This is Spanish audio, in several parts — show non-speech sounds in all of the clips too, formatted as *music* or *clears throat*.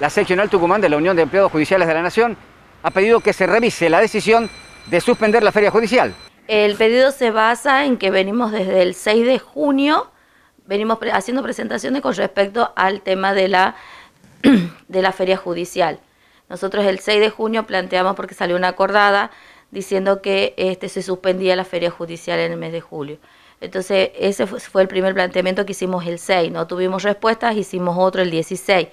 la seccional Tucumán de la Unión de Empleados Judiciales de la Nación ha pedido que se revise la decisión de suspender la feria judicial. El pedido se basa en que venimos desde el 6 de junio, venimos haciendo presentaciones con respecto al tema de la, *clears throat* de la feria judicial. Nosotros el 6 de junio planteamos, porque salió una acordada, diciendo que este, se suspendía la feria judicial en el mes de julio. Entonces ese fue el primer planteamiento que hicimos el 6, no tuvimos respuestas, hicimos otro el 16.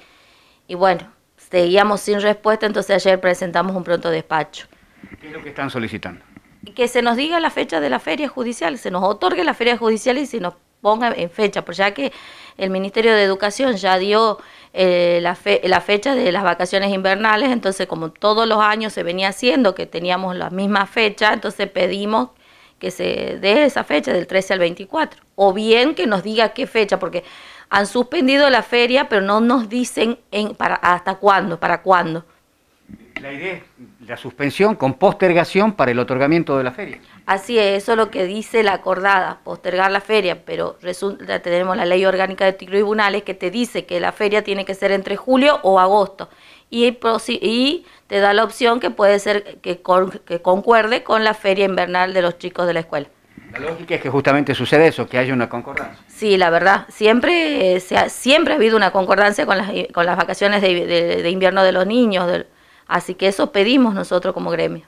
Y bueno, seguíamos sin respuesta, entonces ayer presentamos un pronto despacho. ¿Qué es lo que están solicitando? Que se nos diga la fecha de la feria judicial, se nos otorgue la feria judicial y se nos ponga en fecha, porque ya que el Ministerio de Educación ya dio eh, la, la fecha de las vacaciones invernales, entonces como todos los años se venía haciendo que teníamos la misma fecha, entonces pedimos que se dé esa fecha, del 13 al 24, o bien que nos diga qué fecha, porque han suspendido la feria, pero no nos dicen en, para, hasta cuándo, para cuándo. La idea es la suspensión con postergación para el otorgamiento de la feria. Así es, eso es lo que dice la acordada, postergar la feria, pero resulta tenemos la ley orgánica de tribunales que te dice que la feria tiene que ser entre julio o agosto y, y te da la opción que puede ser que, concuerde con la feria invernal de los chicos de la escuela. La lógica es que justamente sucede eso, que haya una concordancia. Sí, la verdad, siempre, eh, ha, siempre ha habido una concordancia con las, con las vacaciones de, invierno de los niños. Así que eso pedimos nosotros como gremio.